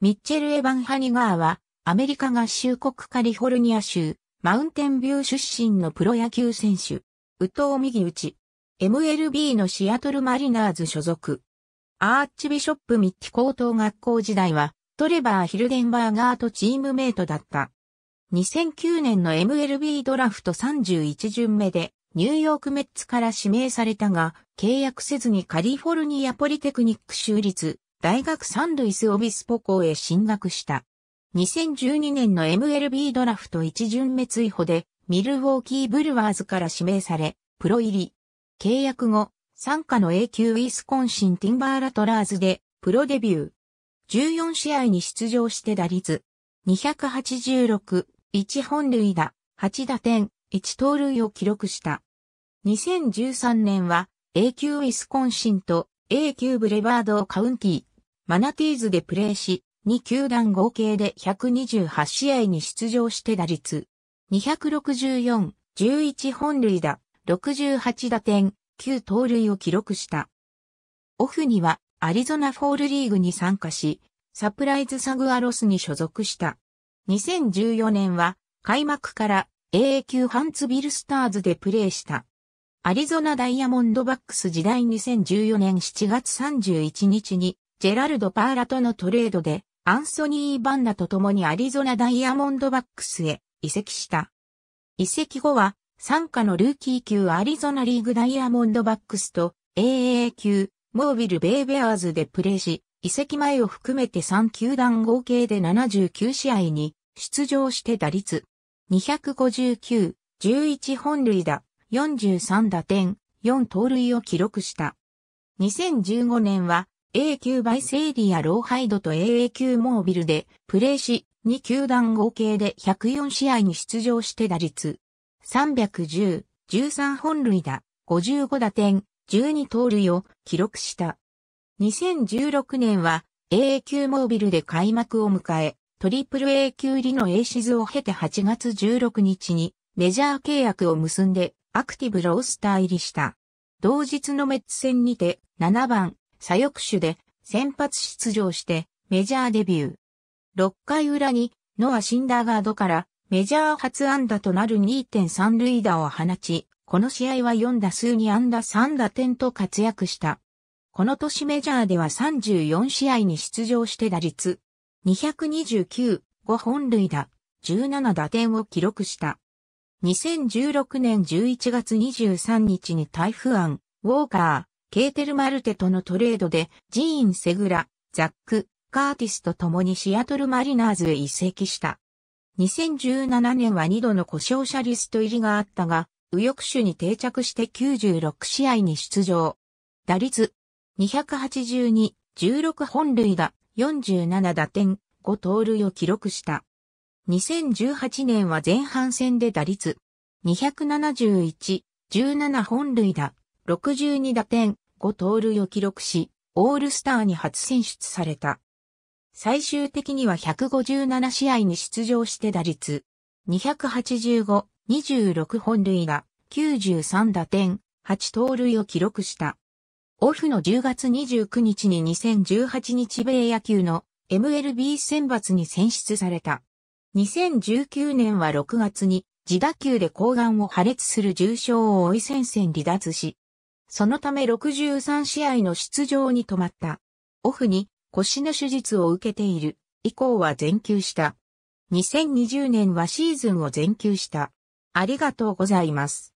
ミッチェル・エヴァン・ハニガーは、アメリカ合衆国カリフォルニア州、マウンテンビュー出身のプロ野球選手。ウト藤右打ち。MLB のシアトルマリナーズ所属。アーチビショップミッキ高等学校時代は、トレバー・ヒルデンバーガーとチームメイトだった。2009年の MLB ドラフト31巡目で、ニューヨークメッツから指名されたが、契約せずにカリフォルニアポリテクニック州立大学サンルイス・オビスポ校へ進学した。2012年の MLB ドラフト一巡目追捕で、ミルウォーキー・ブルワーズから指名され、プロ入り。契約後、参加の A 級ウィスコンシン・ティンバーラトラーズで、プロデビュー。14試合に出場して打率。286、1本塁打、8打点、1盗塁を記録した。2013年は A 級ウィスコンシンと A 級ブレバードカウンティマナティーズでプレーし、2球団合計で128試合に出場して打率。264、11本塁打、68打点、9盗塁を記録した。オフにはアリゾナフォールリーグに参加し、サプライズサグアロスに所属した。2014年は開幕から AA 級ハンツビルスターズでプレーした。アリゾナダイヤモンドバックス時代2014年7月31日にジェラルド・パーラとのトレードで、アンソニー・バンナと共にアリゾナダイヤモンドバックスへ移籍した。移籍後は、参加のルーキー級アリゾナリーグダイヤモンドバックスと AA 級モービル・ベイ・ベアーズでプレーし、移籍前を含めて3球団合計で79試合に出場して打率259、11本塁打、43打点、4盗塁を記録した。2015年は A 級バイセーリア・ローハイドと AA 級モービルでプレーし、2球団合計で104試合に出場して打率。310、13本塁打、55打点、12盗塁を記録した。2016年は AA 級モービルで開幕を迎え、トリプル A 級入りのエシズを経て8月16日にメジャー契約を結んでアクティブロースター入りした。同日のメッツ戦にて7番左翼手で先発出場してメジャーデビュー。6回裏にノア・シンダーガードからメジャー初安打となる2.3塁打を放ち、この試合は4打数に安打3打点と活躍した。この年メジャーでは34試合に出場して打率229、5本塁打、17打点を記録した。2016年11月23日に台風案、ウォーカー、ケーテル・マルテとのトレードで、ジーン・セグラ、ザック、カーティスと共にシアトル・マリナーズへ移籍した。2017年は2度の故障者リスト入りがあったが、右翼手に定着して96試合に出場。打率282、16本塁打、47打点、5盗塁を記録した。2018年は前半戦で打率271、17本塁打、62打点、5盗塁を記録し、オールスターに初選出された。最終的には157試合に出場して打率、285、26本塁打、93打点、8盗塁を記録した。オフの10月29日に2018日米野球の MLB 選抜に選出された。2019年は6月に自打球で睾眼を破裂する重傷を追い戦線離脱し、そのため63試合の出場に止まった。オフに腰の手術を受けている。以降は全休した。2020年はシーズンを全休した。ありがとうございます。